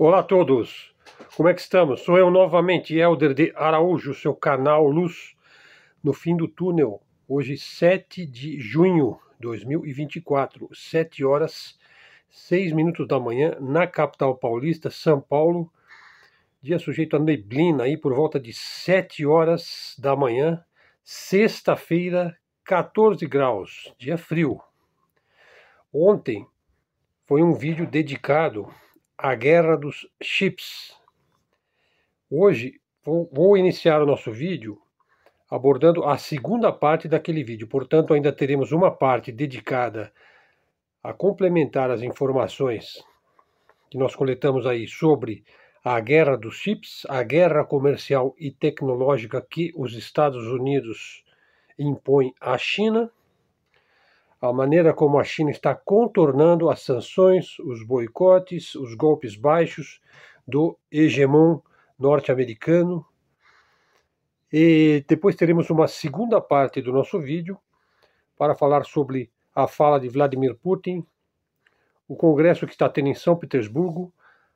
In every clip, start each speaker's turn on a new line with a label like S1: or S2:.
S1: Olá a todos, como é que estamos? Sou eu novamente, Helder de Araújo, seu canal Luz no fim do túnel, hoje 7 de junho de 2024, 7 horas 6 minutos da manhã, na capital paulista, São Paulo, dia sujeito a neblina aí por volta de 7 horas da manhã, sexta-feira, 14 graus, dia frio. Ontem foi um vídeo dedicado a guerra dos chips. Hoje vou, vou, iniciar o nosso vídeo abordando a segunda parte daquele vídeo, portanto, ainda teremos uma parte dedicada a complementar as informações que nós coletamos aí sobre a guerra dos chips, a guerra comercial e tecnológica que os Estados Unidos impõem à China a maneira como a China está contornando as sanções, os boicotes, os golpes baixos do hegemon norte-americano. E depois teremos uma segunda parte do nosso vídeo para falar sobre a fala de Vladimir Putin, o congresso que está tendo em São Petersburgo,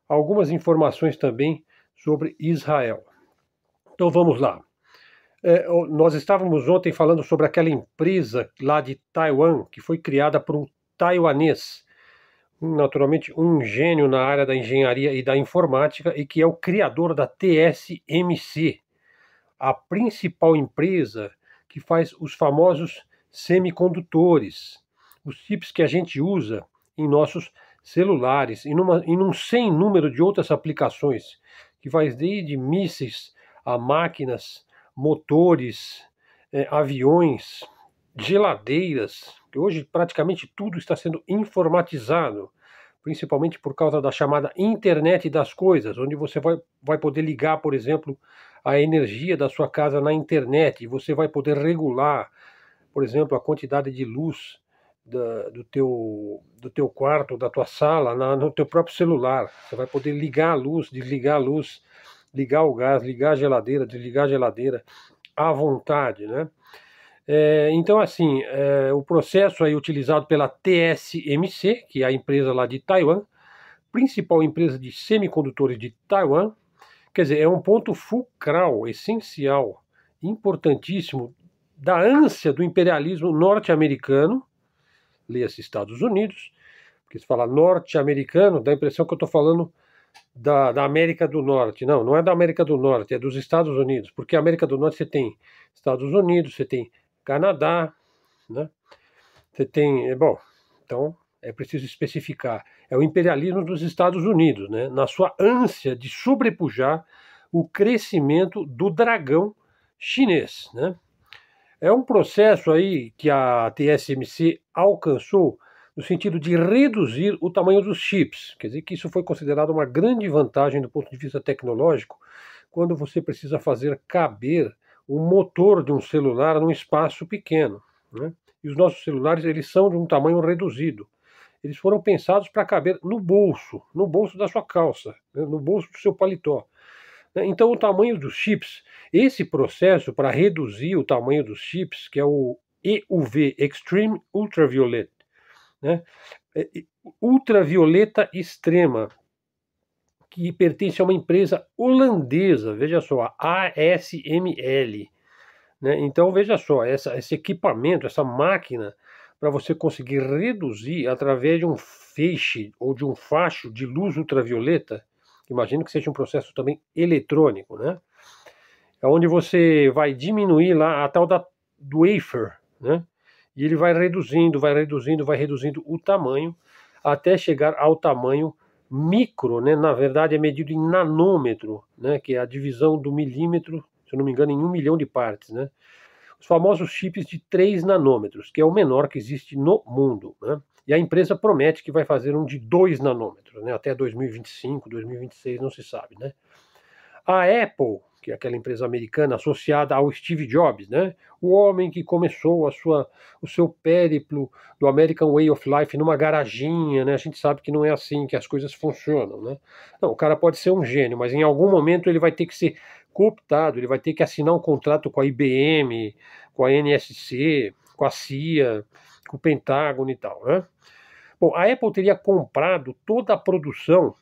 S1: algumas informações também sobre Israel. Então vamos lá. É, nós estávamos ontem falando sobre aquela empresa lá de Taiwan, que foi criada por um taiwanês, naturalmente um gênio na área da engenharia e da informática, e que é o criador da TSMC, a principal empresa que faz os famosos semicondutores, os chips que a gente usa em nossos celulares, e, numa, em um sem número de outras aplicações, que vai desde mísseis a máquinas motores, é, aviões, geladeiras, hoje praticamente tudo está sendo informatizado, principalmente por causa da chamada internet das coisas, onde você vai, vai poder ligar, por exemplo, a energia da sua casa na internet, e você vai poder regular, por exemplo, a quantidade de luz da, do, teu, do teu quarto, da tua sala, na, no teu próprio celular. Você vai poder ligar a luz, desligar a luz ligar o gás, ligar a geladeira, desligar a geladeira à vontade, né? É, então, assim, é, o processo aí utilizado pela TSMC, que é a empresa lá de Taiwan, principal empresa de semicondutores de Taiwan, quer dizer, é um ponto fulcral, essencial, importantíssimo da ânsia do imperialismo norte-americano, leia-se Estados Unidos, porque se fala norte-americano, dá a impressão que eu estou falando da, da, América do Norte. Não, não é da América do Norte, é dos Estados Unidos, porque a América do Norte você tem Estados Unidos, você tem Canadá, né? Você tem, é bom, então é preciso especificar. É o imperialismo dos Estados Unidos, né? Na sua ânsia de sobrepujar o crescimento do dragão chinês, né? É um processo aí que a TSMC alcançou no sentido de reduzir o tamanho dos chips. Quer dizer que isso foi considerado uma grande vantagem do ponto de vista tecnológico, quando você precisa fazer caber o motor de um celular num espaço pequeno. Né? E os nossos celulares eles são de um tamanho reduzido. Eles foram pensados para caber no bolso, no bolso da sua calça, né? no bolso do seu paletó. Né? Então, o tamanho dos chips, esse processo para reduzir o tamanho dos chips, que é o EUV Extreme Ultraviolet né? É, ultravioleta extrema, que pertence a uma empresa holandesa, veja só, a ASML. Né? Então, veja só, essa, esse equipamento, essa máquina, para você conseguir reduzir através de um feixe ou de um facho de luz ultravioleta, imagino que seja um processo também eletrônico, né? É onde você vai diminuir lá a tal da do wafer, né? E ele vai reduzindo, vai reduzindo, vai reduzindo o tamanho até chegar ao tamanho micro, né? Na verdade é medido em nanômetro, né? Que é a divisão do milímetro, se eu não me engano, em um milhão de partes, né? Os famosos chips de 3 nanômetros, que é o menor que existe no mundo, né? E a empresa promete que vai fazer um de 2 nanômetros, né? Até 2025, 2026, não se sabe, né? A Apple que é aquela empresa americana associada ao Steve Jobs, né? O homem que começou a sua, o seu périplo do American Way of Life numa garaginha, né? A gente sabe que não é assim que as coisas funcionam, né? Não, o cara pode ser um gênio, mas em algum momento ele vai ter que ser cooptado, ele vai ter que assinar um contrato com a IBM, com a NSC, com a CIA, com o Pentágono e tal, né? Bom, a Apple teria comprado toda a produção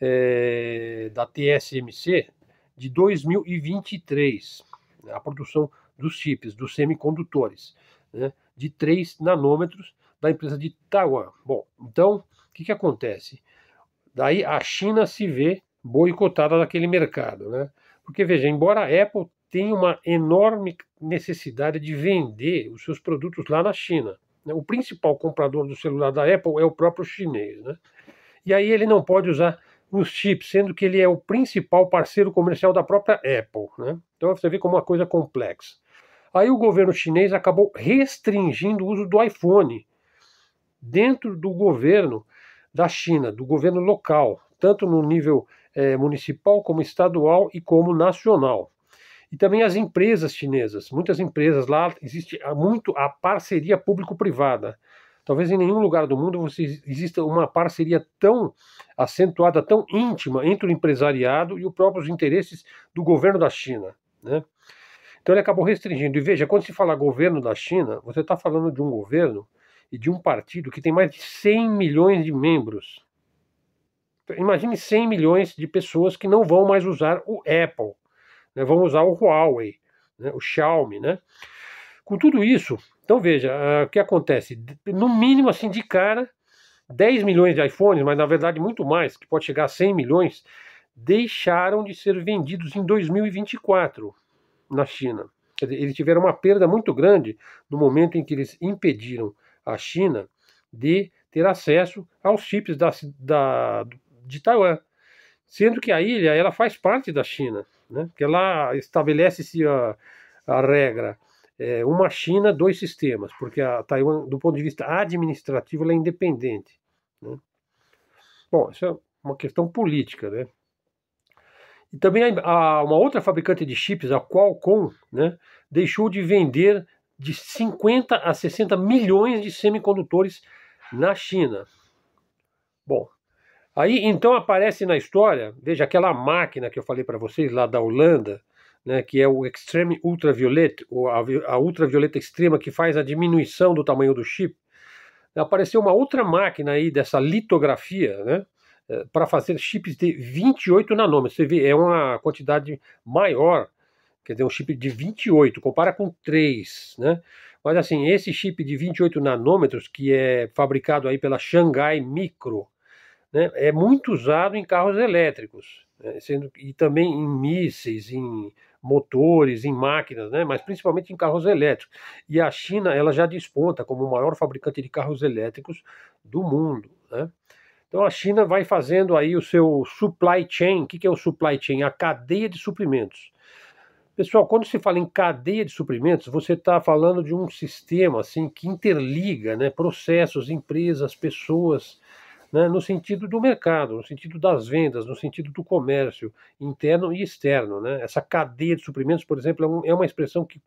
S1: é, da TSMC de 2023, né? a produção dos chips, dos semicondutores, né, de 3 nanômetros da empresa de Taiwan. Bom, então, o que, que acontece? Daí a China se vê boicotada naquele mercado, né? Porque, veja, embora a Apple tenha uma enorme necessidade de vender os seus produtos lá na China, né? o principal comprador do celular da Apple é o próprio chinês, né? E aí ele não pode usar os chips, sendo que ele é o principal parceiro comercial da própria Apple. Né? Então você vê como é uma coisa complexa. Aí o governo chinês acabou restringindo o uso do iPhone dentro do governo da China, do governo local, tanto no nível é, municipal como estadual e como nacional. E também as empresas chinesas, muitas empresas lá existe muito a parceria público-privada. Talvez em nenhum lugar do mundo você exista uma parceria tão acentuada, tão íntima entre o empresariado e os próprios interesses do governo da China. Né? Então ele acabou restringindo. E veja, quando se fala governo da China, você está falando de um governo e de um partido que tem mais de 100 milhões de membros. Imagine 100 milhões de pessoas que não vão mais usar o Apple, né? vão usar o Huawei, né? o Xiaomi. Né? Com tudo isso, então veja, ah, o que acontece? No mínimo, assim, de cara, 10 milhões de iPhones, mas na verdade muito mais, que pode chegar a 100 milhões, deixaram de ser vendidos em 2024 na China. Quer dizer, eles tiveram uma perda muito grande no momento em que eles impediram a China de ter acesso aos chips da, da, de Taiwan. Sendo que a ilha ela faz parte da China, né? que ela estabelece-se a, a regra é, uma China, dois sistemas, porque a Taiwan, do ponto de vista administrativo, ela é independente. Né? Bom, isso é uma questão política, né? E também uma outra fabricante de chips, a Qualcomm, né, deixou de vender de 50 a 60 milhões de semicondutores na China. Bom, aí então aparece na história, veja aquela máquina que eu falei para vocês lá da Holanda, né, que é o Extreme Ultraviolet, ou a, a ultravioleta extrema que faz a diminuição do tamanho do chip, apareceu uma outra máquina aí dessa litografia, né, eh, para fazer chips de 28 nanômetros. Você vê, é uma quantidade maior, quer dizer, um chip de 28, compara com 3, né? Mas assim, esse chip de 28 nanômetros que é fabricado aí pela Shanghai Micro, né, é muito usado em carros elétricos, né, sendo, e também em mísseis, em motores, em máquinas, né, mas principalmente em carros elétricos. E a China ela já desponta como o maior fabricante de carros elétricos do mundo. Né? Então a China vai fazendo aí o seu supply chain. O que, é o supply chain? A cadeia de suprimentos. Pessoal, quando se fala em cadeia de suprimentos, você está falando de um sistema assim que interliga né, processos, empresas, pessoas né, no sentido do mercado, no sentido das vendas, no sentido do comércio interno e externo. Né? Essa cadeia de suprimentos, por exemplo, é, é uma expressão que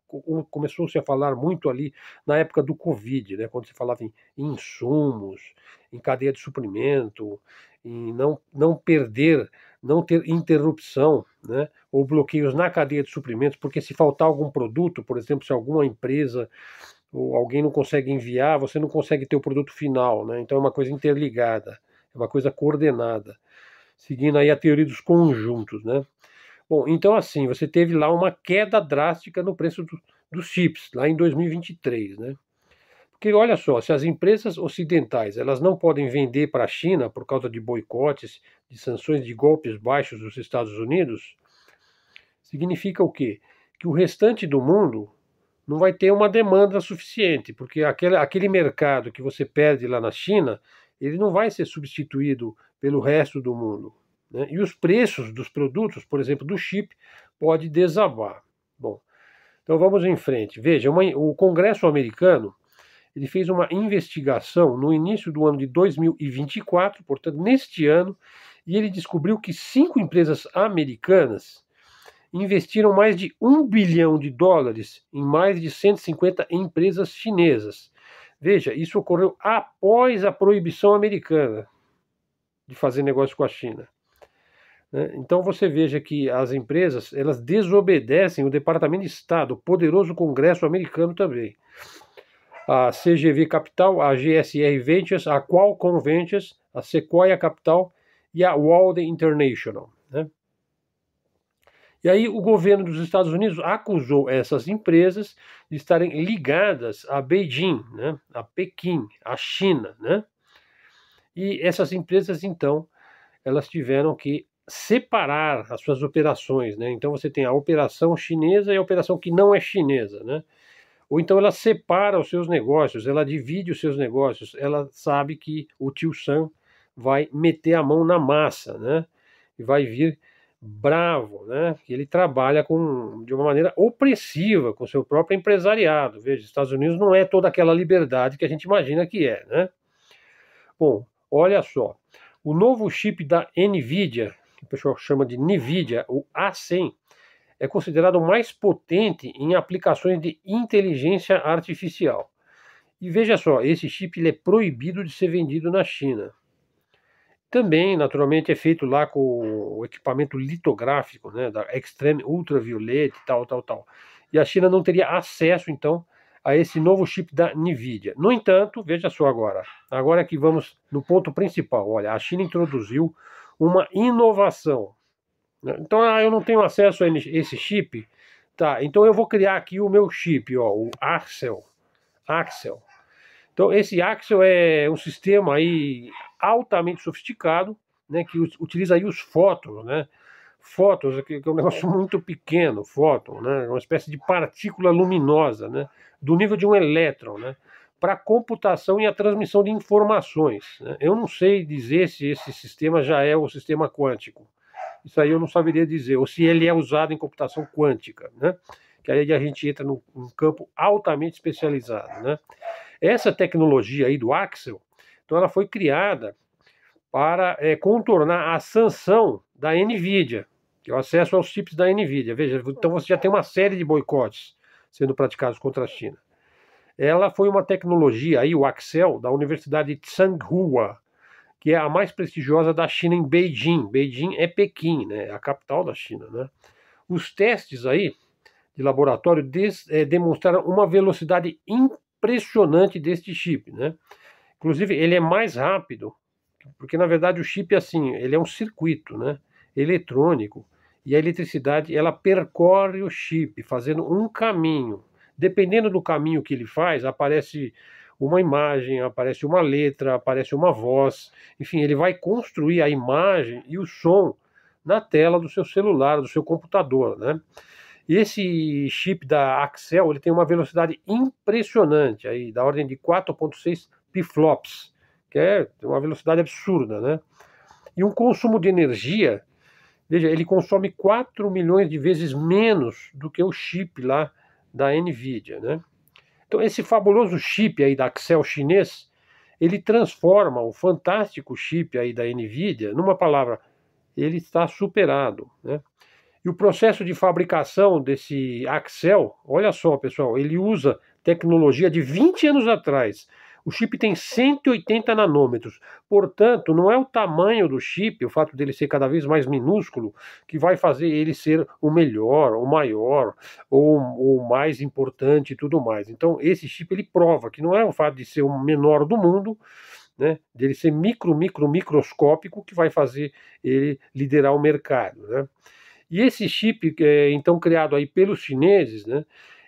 S1: começou-se a falar muito ali na época do Covid, né, quando se falava em insumos, em cadeia de suprimento, em não, não perder não ter interrupção né, ou bloqueios na cadeia de suprimentos, porque se faltar algum produto, por exemplo, se alguma empresa ou alguém não consegue enviar, você não consegue ter o produto final, né? Então é uma coisa interligada, é uma coisa coordenada, seguindo aí a teoria dos conjuntos, né? Bom, então assim, você teve lá uma queda drástica no preço do, dos chips, lá em 2023, né? Porque olha só, se as empresas ocidentais elas não podem vender para a China por causa de boicotes, de sanções, de golpes baixos dos Estados Unidos, significa o quê? Que o restante do mundo, não vai ter uma demanda suficiente, porque aquele, aquele mercado que você perde lá na China, ele não vai ser substituído pelo resto do mundo. Né? E os preços dos produtos, por exemplo, do chip, pode desabar. Bom, então vamos em frente. Veja, uma, o Congresso americano ele fez uma investigação no início do ano de 2024, portanto, neste ano, e ele descobriu que cinco empresas americanas investiram mais de um bilhão de dólares em mais de 150 empresas chinesas. Veja, isso ocorreu após a proibição americana de fazer negócio com a China. Né? Então você veja que as empresas elas desobedecem o Departamento de Estado, o poderoso Congresso americano também. A CGV Capital, a GSR Ventures, a Qualcomm Ventures, a Sequoia Capital e a Walden International. Né? E aí o governo dos Estados Unidos acusou essas empresas de estarem ligadas a Beijing, né, a Pequim, a China, né? E essas empresas então elas tiveram que separar as suas operações, né? Então você tem a operação chinesa e a operação que não é chinesa, né? Ou então ela separa os seus negócios, ela divide os seus negócios, ela sabe que o tio Sam vai meter a mão na massa, né? E vai vir bravo, né? Ele trabalha com, de uma maneira opressiva com seu próprio empresariado. Veja, Estados Unidos não é toda aquela liberdade que a gente imagina que é, né? Bom, olha só. O novo chip da Nvidia, que o pessoal chama de Nvidia, o A100, é considerado o mais potente em aplicações de inteligência artificial. E veja só, esse chip ele é proibido de ser vendido na China. Também, naturalmente, é feito lá com o equipamento litográfico, né, da Extreme Ultraviolet e tal, tal, tal. E a China não teria acesso, então, a esse novo chip da NVIDIA. No entanto, veja só agora, agora que vamos no ponto principal. Olha, a China introduziu uma inovação. Né. Então, ah, eu não tenho acesso a esse chip? Tá, então eu vou criar aqui o meu chip, ó, o Axel. Axel. Então, esse Axel é um sistema aí altamente sofisticado, né, que utiliza aí os fótons, né? Fótons, que é um negócio muito pequeno, fóton, né? É uma espécie de partícula luminosa, né? Do nível de um elétron, né? Para a computação e a transmissão de informações. Né? Eu não sei dizer se esse sistema já é o sistema quântico. Isso aí eu não saberia dizer, ou se ele é usado em computação quântica, né? Que aí a gente entra num, num campo altamente especializado, né? Essa tecnologia aí do Axel, então ela foi criada para é, contornar a sanção da NVIDIA, que é o acesso aos chips da NVIDIA. Veja, então você já tem uma série de boicotes sendo praticados contra a China. Ela foi uma tecnologia, aí, o Axel, da Universidade Tsanghua, que é a mais prestigiosa da China em Beijing. Beijing é Pequim, né, é a capital da China. Né? Os testes aí de laboratório des, é, demonstraram uma velocidade impressionante deste chip, né? Inclusive, ele é mais rápido, porque na verdade o chip é assim, ele é um circuito, né? Eletrônico. E a eletricidade, ela percorre o chip, fazendo um caminho. Dependendo do caminho que ele faz, aparece uma imagem, aparece uma letra, aparece uma voz. Enfim, ele vai construir a imagem e o som na tela do seu celular, do seu computador, né? esse chip da Axel, ele tem uma velocidade impressionante, aí da ordem de 4.6 piflops, que é uma velocidade absurda, né? E um consumo de energia, veja, ele consome 4 milhões de vezes menos do que o chip lá da Nvidia, né? Então esse fabuloso chip aí da Axel chinês, ele transforma o fantástico chip aí da Nvidia numa palavra, ele está superado, né? E o processo de fabricação desse Axel, olha só, pessoal, ele usa tecnologia de 20 anos atrás. O chip tem 180 nanômetros. Portanto, não é o tamanho do chip, o fato dele ser cada vez mais minúsculo, que vai fazer ele ser o melhor, o maior, ou o mais importante e tudo mais. Então, esse chip ele prova que não é o fato de ser o menor do mundo, né, dele ser micro, micro, microscópico, que vai fazer ele liderar o mercado. Né? E esse chip, é, então criado aí pelos chineses, né,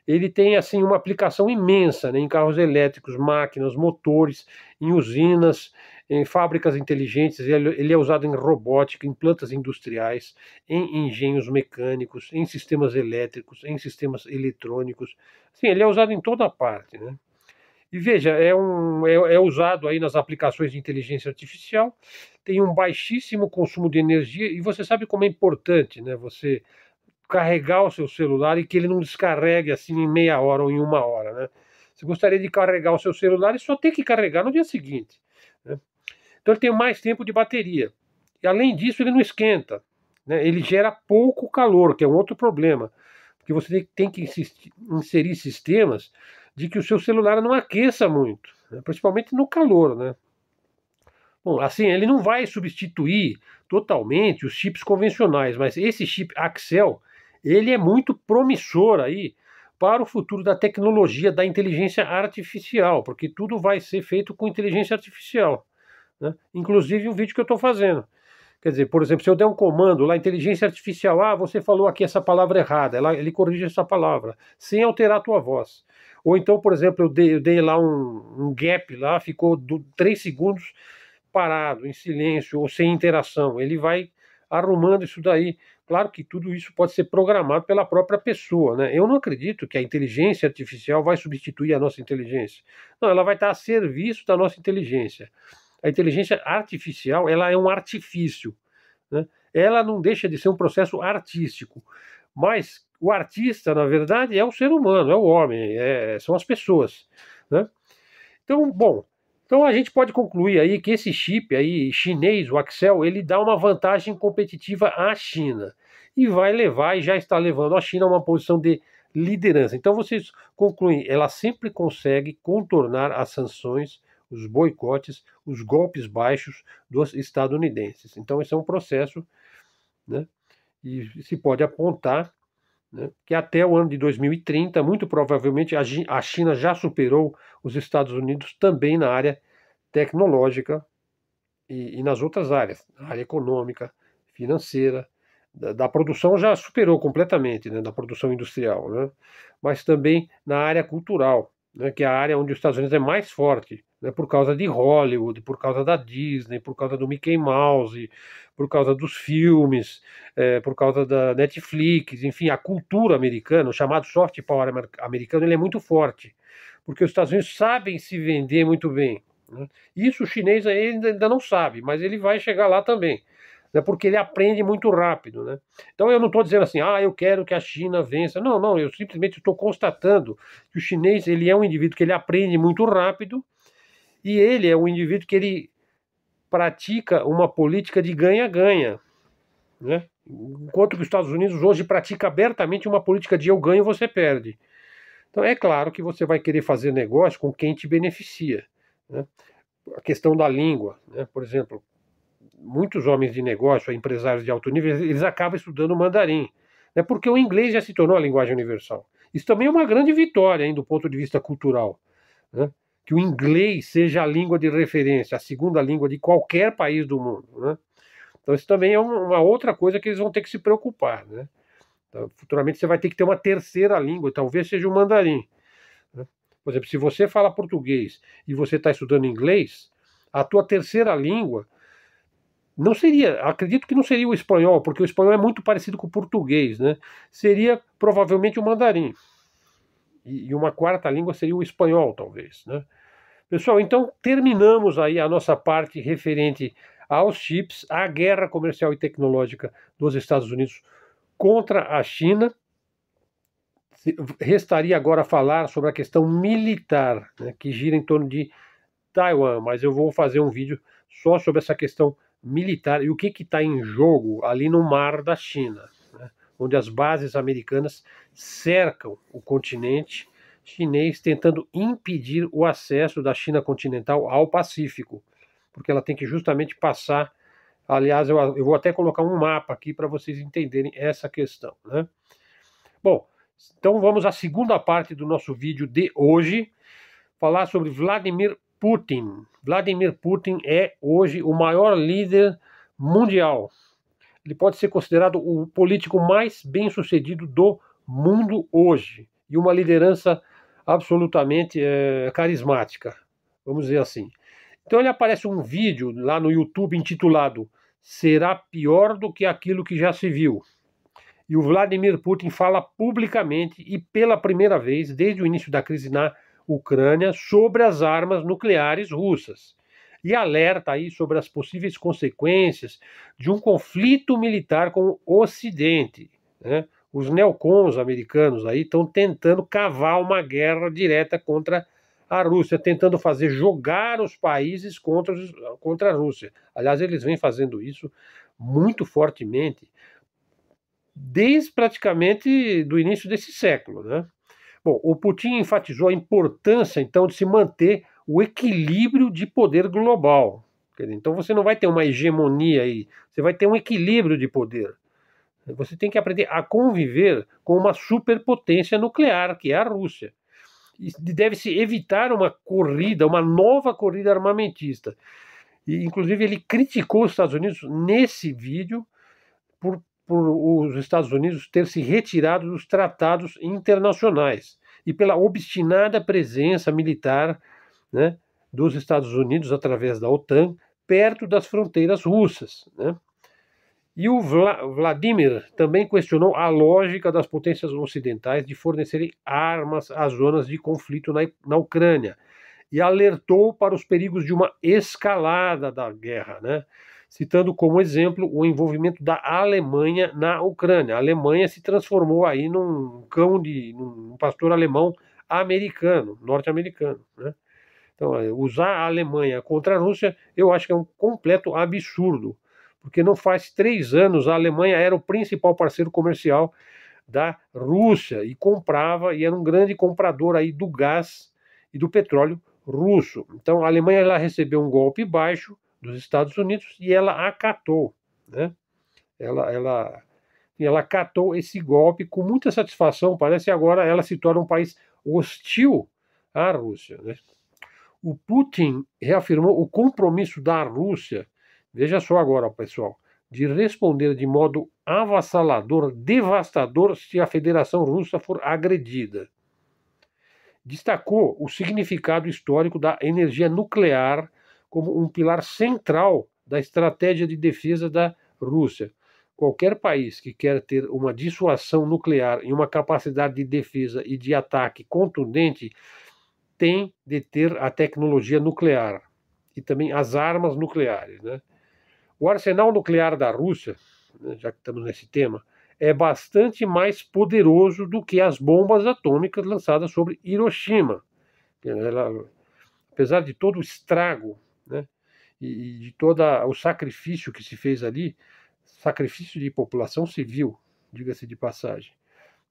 S1: ele tem assim uma aplicação imensa né, em carros elétricos, máquinas, motores, em usinas, em fábricas inteligentes. Ele, é, ele é usado em robótica, em plantas industriais, em engenhos mecânicos, em sistemas elétricos, em sistemas eletrônicos. Sim, ele é usado em toda parte, né? E veja, é, um, é, é usado aí nas aplicações de inteligência artificial tem um baixíssimo consumo de energia e você sabe como é importante, né? Você carregar o seu celular e que ele não descarregue assim em meia hora ou em uma hora, né? Você gostaria de carregar o seu celular e só ter que carregar no dia seguinte. Né? Então ele tem mais tempo de bateria. E além disso, ele não esquenta. Né? Ele gera pouco calor, que é um outro problema. Porque você tem que inserir sistemas de que o seu celular não aqueça muito, né? principalmente no calor, né? Bom, assim, ele não vai substituir totalmente os chips convencionais, mas esse chip Axel, ele é muito promissor aí para o futuro da tecnologia da inteligência artificial, porque tudo vai ser feito com inteligência artificial, né? inclusive o vídeo que eu estou fazendo. Quer dizer, por exemplo, se eu der um comando lá, inteligência artificial, ah, você falou aqui essa palavra errada, ela, ele corrige essa palavra, sem alterar a tua voz. Ou então, por exemplo, eu dei, eu dei lá um, um, gap lá, ficou do, três segundos, parado, em silêncio ou sem interação. Ele vai arrumando isso daí. Claro que tudo isso pode ser programado pela própria pessoa, né? Eu não acredito que a inteligência artificial vai substituir a nossa inteligência. Não, ela vai estar a serviço da nossa inteligência. A inteligência artificial, ela é um artifício, né? Ela não deixa de ser um processo artístico, mas o artista, na verdade, é o ser humano, é o homem, é, são as pessoas, né? Então, bom, então a gente pode concluir aí que esse chip aí chinês, o Axel, ele dá uma vantagem competitiva à China e vai levar e já está levando a China a uma posição de liderança. Então vocês concluem, ela sempre consegue contornar as sanções, os boicotes, os golpes baixos dos estadunidenses. Então esse é um processo, né? E se pode apontar né? que até o ano de 2030, muito provavelmente, a China já superou os Estados Unidos também na área tecnológica e, e nas outras áreas, na área econômica, financeira, da, da produção já superou completamente, né? da produção industrial, né? mas também na área cultural, né? que é a área onde os Estados Unidos é mais forte né, por causa de Hollywood, por causa da Disney, por causa do Mickey Mouse, por causa dos filmes, é, por causa da Netflix, enfim, a cultura americana, o chamado soft power americano, ele é muito forte, porque os Estados Unidos sabem se vender muito bem. Né? Isso o chinês ainda não sabe, mas ele vai chegar lá também né, porque ele aprende muito rápido. Né? Então eu não estou dizendo assim, ah, eu quero que a China vença. Não, não, eu simplesmente estou constatando que o chinês ele é um indivíduo que ele aprende muito rápido e ele é um indivíduo que ele pratica uma política de ganha-ganha. Né? Enquanto que os Estados Unidos hoje pratica abertamente uma política de eu ganho, você perde. Então é claro que você vai querer fazer negócio com quem te beneficia. Né? A questão da língua, né? por exemplo, muitos homens de negócio, empresários de alto nível, eles acabam estudando mandarim, né? porque o inglês já se tornou a linguagem universal. Isso também é uma grande vitória, hein, do ponto de vista cultural. Né? que o inglês seja a língua de referência, a segunda língua de qualquer país do mundo. Né? Então, isso também é uma outra coisa que eles vão ter que se preocupar. Né? Então, futuramente você vai ter que ter uma terceira língua, talvez seja o mandarim. Né? Por exemplo, se você fala português e você está estudando inglês, a tua terceira língua não seria, acredito que não seria o espanhol, porque o espanhol é muito parecido com o português, né? Seria provavelmente o mandarim. E, uma quarta língua seria o espanhol, talvez, né? Pessoal, então terminamos aí a nossa parte referente aos chips, à guerra comercial e tecnológica dos Estados Unidos contra a China. Restaria agora falar sobre a questão militar, né, que gira em torno de Taiwan, mas eu vou fazer um vídeo só sobre essa questão militar e o que está em jogo ali no mar da China, né, onde as bases americanas cercam o continente chinês tentando impedir o acesso da China continental ao Pacífico, porque ela tem que justamente passar. Aliás, eu, eu vou até colocar um mapa aqui para vocês entenderem essa questão. Né? Bom, então vamos à segunda parte do nosso vídeo de hoje, falar sobre Vladimir Putin. Vladimir Putin é hoje o maior líder mundial. Ele pode ser considerado o político mais bem-sucedido do mundo hoje e uma liderança absolutamente é, carismática, vamos dizer assim. Então ele aparece um vídeo lá no YouTube intitulado Será pior do que aquilo que já se viu. E o Vladimir Putin fala publicamente e pela primeira vez desde o início da crise na Ucrânia sobre as armas nucleares russas e alerta aí sobre as possíveis consequências de um conflito militar com o Ocidente. Né? os neocons americanos aí estão tentando cavar uma guerra direta contra a Rússia, tentando fazer jogar os países contra, contra a Rússia. Aliás, eles vêm fazendo isso muito fortemente desde praticamente do início desse século, né? Bom, o Putin enfatizou a importância então de se manter o equilíbrio de poder global. Então você não vai ter uma hegemonia aí, você vai ter um equilíbrio de poder. Você tem que aprender a conviver com uma superpotência nuclear, que é a Rússia. Deve-se evitar uma corrida, uma nova corrida armamentista. E, inclusive, ele criticou os Estados Unidos nesse vídeo por, por os Estados Unidos ter se retirado dos tratados internacionais e pela obstinada presença militar né, dos Estados Unidos através da OTAN perto das fronteiras russas. Né? E o Vla Vladimir também questionou a lógica das potências ocidentais de fornecerem armas às zonas de conflito na, na Ucrânia e alertou para os perigos de uma escalada da guerra, né? citando como exemplo o envolvimento da Alemanha na Ucrânia. A Alemanha se transformou aí num cão de num pastor alemão americano, norte-americano. Né? Então, é, usar a Alemanha contra a Rússia, eu acho que é um completo absurdo porque não faz três anos a Alemanha era o principal parceiro comercial da Rússia e comprava e era um grande comprador aí do gás e do petróleo russo. Então a Alemanha ela recebeu um golpe baixo dos Estados Unidos e ela acatou, né? Ela ela ela acatou esse golpe com muita satisfação. Parece agora ela se torna um país hostil à Rússia. Né? O Putin reafirmou o compromisso da Rússia veja só agora, pessoal, de responder de modo avassalador, devastador, se a Federação Russa for agredida. Destacou o significado histórico da energia nuclear como um pilar central da estratégia de defesa da Rússia. Qualquer país que quer ter uma dissuasão nuclear e uma capacidade de defesa e de ataque contundente tem de ter a tecnologia nuclear e também as armas nucleares. Né? O arsenal nuclear da Rússia, né, já que estamos nesse tema, é bastante mais poderoso do que as bombas atômicas lançadas sobre Hiroshima. Ela, apesar de todo o estrago né, e, de todo o sacrifício que se fez ali, sacrifício de população civil, diga-se de passagem.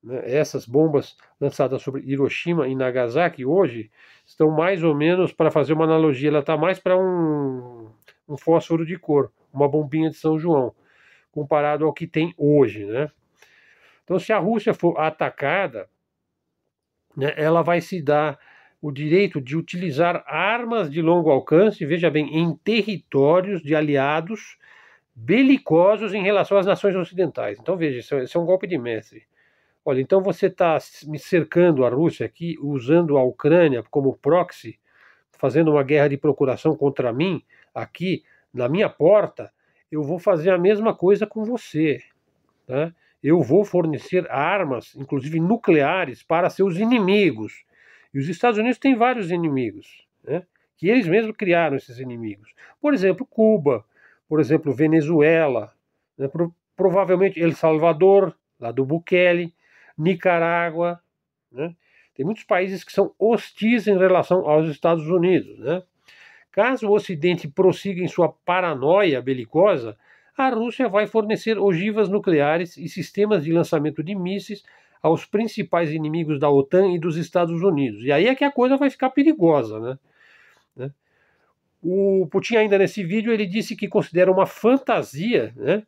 S1: Né, essas bombas lançadas sobre Hiroshima e Nagasaki hoje estão mais ou menos, para fazer uma analogia, ela está mais para um um fósforo de cor, uma bombinha de São João, comparado ao que tem hoje, né? Então, se a Rússia for atacada, né, ela vai se dar o direito de utilizar armas de longo alcance, veja bem, em territórios de aliados belicosos em relação às nações ocidentais. Então, veja, isso, é, isso é um golpe de mestre. Olha, então você está me cercando a Rússia aqui, usando a Ucrânia como proxy, fazendo uma guerra de procuração contra mim, aqui na minha porta, eu vou fazer a mesma coisa com você. Né? Eu vou fornecer armas, inclusive nucleares, para seus inimigos. E os Estados Unidos têm vários inimigos, né? que eles mesmos criaram esses inimigos. Por exemplo, Cuba, por exemplo, Venezuela, né? Pro provavelmente El Salvador, lá do Bukele, Nicarágua. Né? Tem muitos países que são hostis em relação aos Estados Unidos. Né? Caso o Ocidente prossiga em sua paranoia belicosa, a Rússia vai fornecer ogivas nucleares e sistemas de lançamento de mísseis aos principais inimigos da OTAN e dos Estados Unidos. E aí é que a coisa vai ficar perigosa, né? né? O Putin ainda nesse vídeo ele disse que considera uma fantasia, né,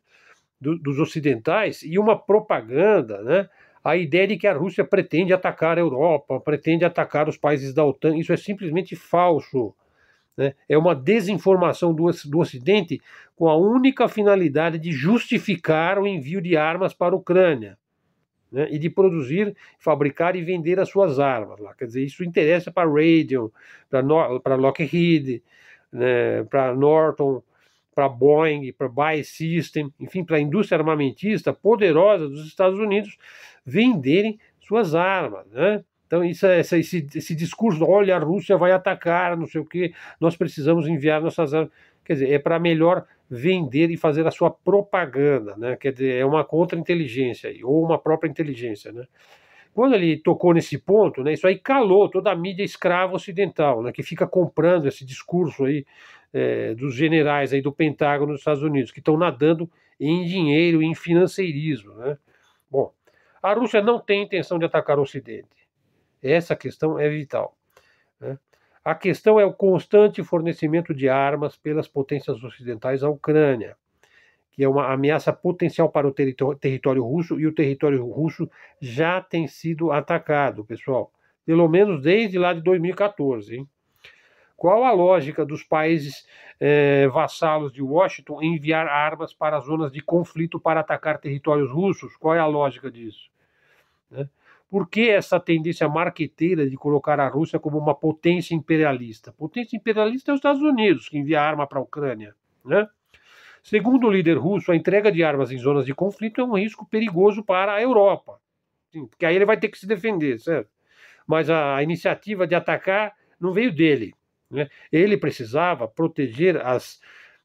S1: dos ocidentais e uma propaganda, né, a ideia de que a Rússia pretende atacar a Europa, pretende atacar os países da OTAN. Isso é simplesmente falso. Né? É uma desinformação do, do Ocidente com a única finalidade de justificar o envio de armas para a Ucrânia. Né, e de produzir, fabricar e vender as suas armas lá. Quer dizer, isso interessa para Raytheon, para Lockheed, né, para Norton, para Boeing, para Bae System, enfim, para a indústria armamentista poderosa dos Estados Unidos venderem suas armas. Né? Então, isso, é, essa, esse, esse discurso, olha, a Rússia vai atacar, não sei o quê, nós precisamos enviar nossas armas. Quer dizer, é para melhor vender e fazer a sua propaganda, né? Quer dizer, é uma contra-inteligência ou uma própria inteligência, né? Quando ele tocou nesse ponto, né, isso aí calou toda a mídia escrava ocidental, né, que fica comprando esse discurso aí é, dos generais aí do Pentágono dos Estados Unidos, que estão nadando em dinheiro, em financeirismo, né? Bom, a Rússia não tem intenção de atacar o Ocidente. Essa questão é vital. Né? A questão é o constante fornecimento de armas pelas potências ocidentais à Ucrânia, que é uma ameaça potencial para o território russo, e o território russo já tem sido atacado, pessoal, pelo menos desde lá de 2014. Hein? Qual a lógica dos países eh, vassalos de Washington enviar armas para zonas de conflito para atacar territórios russos? Qual é a lógica disso? Né? Por que essa tendência marqueteira de colocar a Rússia como uma potência imperialista? Potência imperialista é os Estados Unidos, que envia arma para a Ucrânia. Né? Segundo o líder russo, a entrega de armas em zonas de conflito é um risco perigoso para a Europa. Sim, porque aí ele vai ter que se defender, certo? Mas a iniciativa de atacar não veio dele. Né? Ele precisava proteger as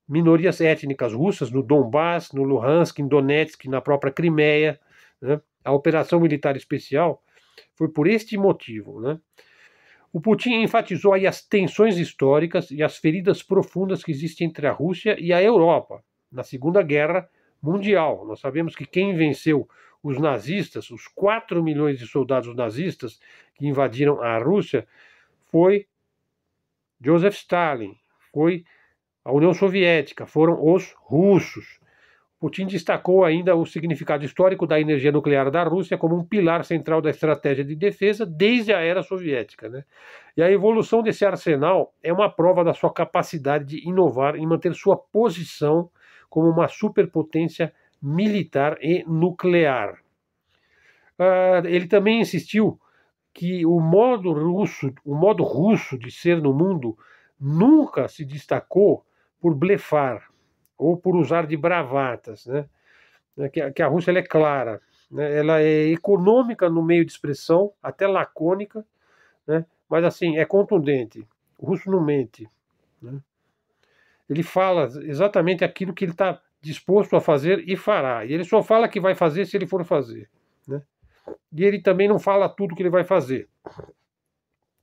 S1: minorias étnicas russas no Donbass, no Luhansk, em Donetsk, na própria Crimeia. Né? a operação militar especial foi por este motivo, né? O Putin enfatizou aí as tensões históricas e as feridas profundas que existem entre a Rússia e a Europa na Segunda Guerra Mundial. Nós sabemos que quem venceu os nazistas, os 4 milhões de soldados nazistas que invadiram a Rússia, foi Joseph Stalin, foi a União Soviética, foram os russos. Putin destacou ainda o significado histórico da energia nuclear da Rússia como um pilar central da estratégia de defesa desde a era soviética. Né? E a evolução desse arsenal é uma prova da sua capacidade de inovar e manter sua posição como uma superpotência militar e nuclear. Uh, ele também insistiu que o modo russo, o modo russo de ser no mundo nunca se destacou por blefar, ou por usar de bravatas, né? É que, a Rússia é clara, né? ela é econômica no meio de expressão, até lacônica, né? mas assim, é contundente. O russo não mente. Né? Ele fala exatamente aquilo que ele está disposto a fazer e fará. E ele só fala que vai fazer se ele for fazer. Né? E ele também não fala tudo que ele vai fazer.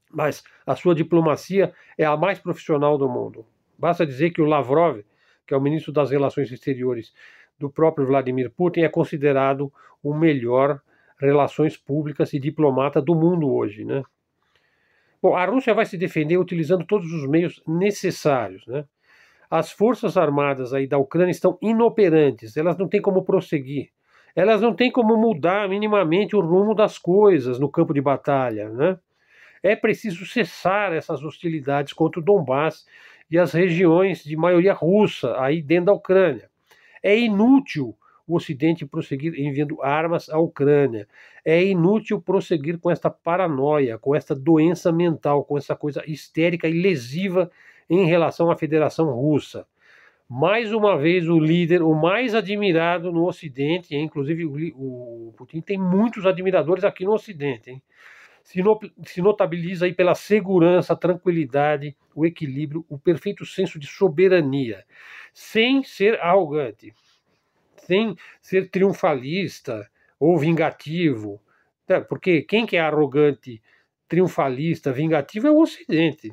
S1: Mas a sua diplomacia é a mais profissional do mundo. Basta dizer que o Lavrov que é o ministro das Relações Exteriores do próprio Vladimir Putin, é considerado o melhor relações públicas e diplomata do mundo hoje, né? Bom, a Rússia vai se defender utilizando todos os meios necessários, né? As forças armadas aí da Ucrânia estão inoperantes, elas não têm como prosseguir, elas não têm como mudar minimamente o rumo das coisas no campo de batalha, né? É preciso cessar essas hostilidades contra o Donbass e as regiões de maioria russa, aí dentro da Ucrânia. É inútil o Ocidente prosseguir enviando armas à Ucrânia. É inútil prosseguir com esta paranoia, com esta doença mental, com essa coisa histérica e lesiva em relação à Federação Russa. Mais uma vez, o líder, o mais admirado no Ocidente, inclusive o Putin tem muitos admiradores aqui no Ocidente, hein? se, notabiliza aí pela segurança, a tranquilidade, o equilíbrio, o perfeito senso de soberania, sem ser arrogante, sem ser triunfalista ou vingativo, é, porque quem que é arrogante, triunfalista, vingativo é o Ocidente,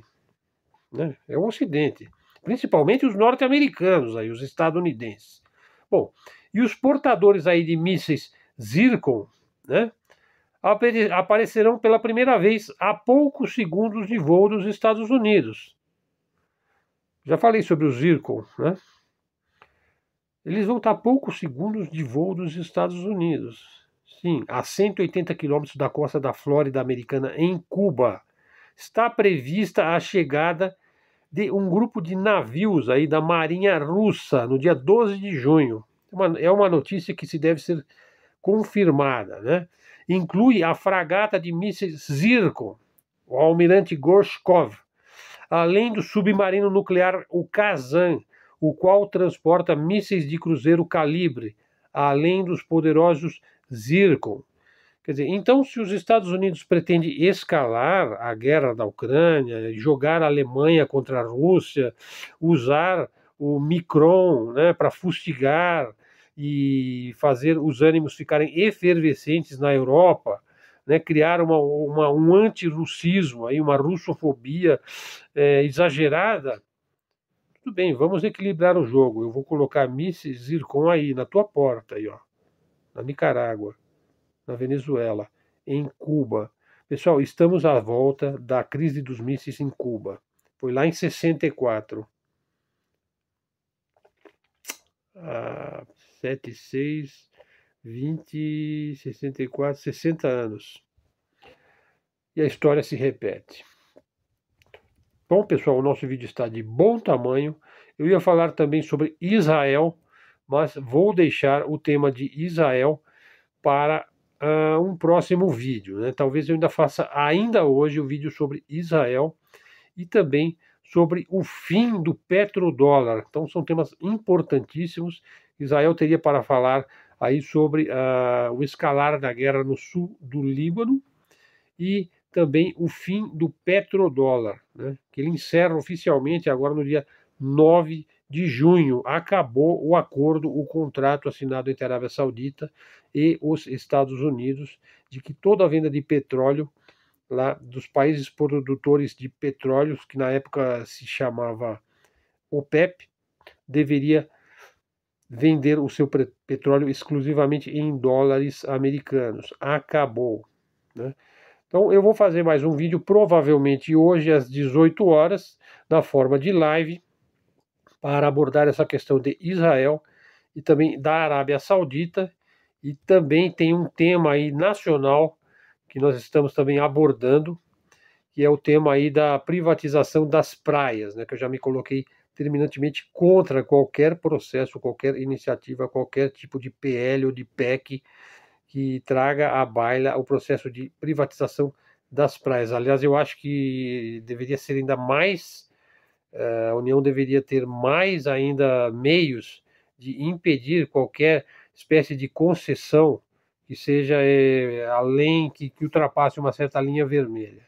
S1: né? é o Ocidente, principalmente os norte-americanos, aí, os estadunidenses. Bom, e os portadores aí de mísseis Zircon, né? aparecerão pela primeira vez a poucos segundos de voo dos Estados Unidos. Já falei sobre os Zircon, né? Eles vão estar a poucos segundos de voo dos Estados Unidos. Sim, a 180 quilômetros da costa da Flórida americana, em Cuba. Está prevista a chegada de um grupo de navios aí da Marinha Russa no dia 12 de junho. é uma notícia que se deve ser confirmada, né? inclui a fragata de mísseis Zirko, o almirante Gorshkov, além do submarino nuclear o Kazan, o qual transporta mísseis de cruzeiro calibre, além dos poderosos Zircon. Quer dizer, então, se os Estados Unidos pretendem escalar a guerra da Ucrânia, jogar a Alemanha contra a Rússia, usar o Micron né, para fustigar e fazer os ânimos ficarem efervescentes na Europa, né, criar uma, uma, um antirussismo, aí, uma russofobia é, exagerada, tudo bem, vamos equilibrar o jogo. Eu vou colocar mísseis Zircon aí, na tua porta, aí, ó, na Nicarágua, na Venezuela, em Cuba. Pessoal, estamos à volta da crise dos mísseis em Cuba. Foi lá em 64. Ah, 7, 6, 20, 64, 60 anos. E a história se repete. Bom, pessoal, o nosso vídeo está de bom tamanho. Eu ia falar também sobre Israel, mas vou deixar o tema de Israel para uh, um próximo vídeo. Né? Talvez eu ainda faça ainda hoje o um vídeo sobre Israel e também sobre o fim do petrodólar. Então são temas importantíssimos Israel teria para falar aí sobre uh, o escalar da guerra no sul do Líbano e também o fim do petrodólar, né, que ele encerra oficialmente agora no dia 9 de junho. Acabou o acordo, o contrato assinado entre a Arábia Saudita e os Estados Unidos de que toda a venda de petróleo lá dos países produtores de petróleo, que na época se chamava OPEP, deveria vender o seu petróleo exclusivamente em dólares americanos. Acabou. Né? Então eu vou fazer mais um vídeo, provavelmente hoje às 18 horas, na forma de live, para abordar essa questão de Israel e também da Arábia Saudita. E também tem um tema aí nacional que nós estamos também abordando, que é o tema aí da privatização das praias, né, que eu já me coloquei terminantemente contra qualquer processo, qualquer iniciativa, qualquer tipo de PL ou de PEC que traga à baila o processo de privatização das praias. Aliás, eu acho que deveria ser ainda mais, eh, a União deveria ter mais ainda meios de impedir qualquer espécie de concessão que seja é, além, que, que ultrapasse uma certa linha vermelha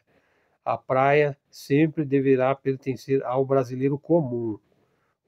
S1: a praia sempre deverá pertencer ao brasileiro comum,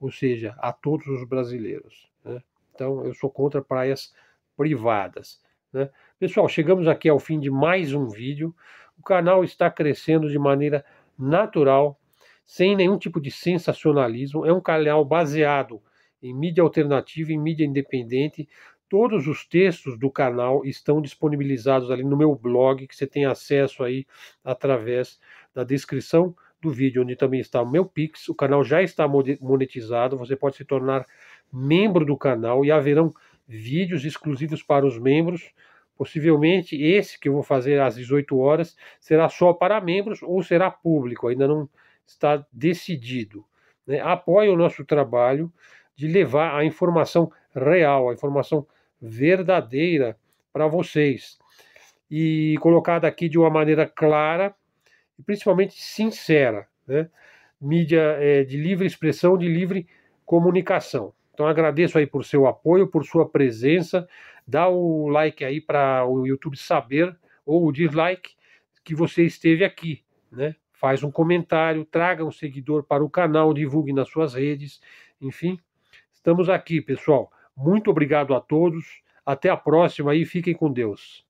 S1: ou seja, a todos os brasileiros. Né? Então, eu sou contra praias privadas. Né? Pessoal, chegamos aqui ao fim de mais um vídeo. O canal está crescendo de maneira natural, sem nenhum tipo de sensacionalismo. É um canal baseado em mídia alternativa, em mídia independente, Todos os textos do canal estão disponibilizados ali no meu blog, que você tem acesso aí através da descrição do vídeo, onde também está o meu Pix. O canal já está monetizado, você pode se tornar membro do canal e haverão vídeos exclusivos para os membros. Possivelmente esse que eu vou fazer às 18 horas será só para membros ou será público, ainda não está decidido. Né? Apoie o nosso trabalho de levar a informação real, a informação verdadeira para vocês e colocada aqui de uma maneira clara e principalmente sincera, né? mídia é, de livre expressão, de livre comunicação. Então agradeço aí por seu apoio, por sua presença, dá o like aí para o YouTube saber ou o dislike que você esteve aqui, né? Faz um comentário, traga um seguidor para o canal, divulgue nas suas redes, enfim, estamos aqui, pessoal. Muito obrigado a todos. Até a próxima e fiquem com Deus.